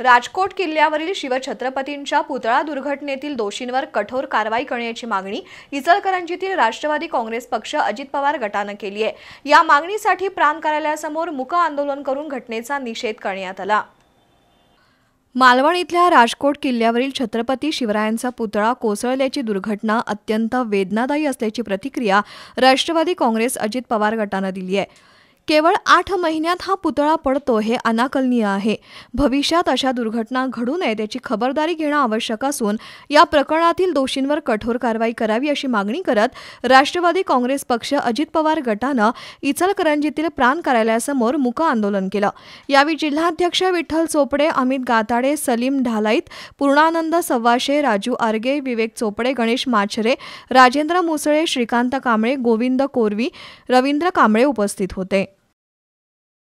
राजकोट किल्ल्यावरील शिवछत्रपतींच्या पुतळा दुर्घटनेतील दोषींवर कठोर कारवाई करण्याची मागणी इचलकरंजीतील राष्ट्रवादी काँग्रेस पक्ष अजित पवार गटानं केली आहे या मागणीसाठी प्रांत कार्यालयासमोर मुक आंदोलन करून घटनेचा निषेध करण्यात आला मालवण इथल्या राजकोट किल्ल्यावरील छत्रपती शिवरायांचा पुतळा कोसळल्याची दुर्घटना अत्यंत वेदनादायी असल्याची प्रतिक्रिया राष्ट्रवादी काँग्रेस अजित पवार गटानं दिली आहे केवळ आठ महिन्यात हा पुतळा पडतो हे अनाकलनीय आहे भविष्यात अशा दुर्घटना घडू नये याची खबरदारी घेणं आवश्यक असून या प्रकरणातील दोषींवर कठोर कारवाई करावी अशी मागणी करत राष्ट्रवादी काँग्रेस पक्ष अजित पवार गटानं इचलकरंजीतील प्राण कार्यालयासमोर मुक आंदोलन केलं यावेळी जिल्हाध्यक्ष विठ्ठल चोपडे अमित गाताडे सलीम ढालाईत पूर्णानंद सव्वाशे राजू आर्गे विवेक चोपडे गणेश माछरे राजेंद्र मुसळे श्रीकांत कांबळे गोविंद कोरवी रवींद्र कांबळे उपस्थित होते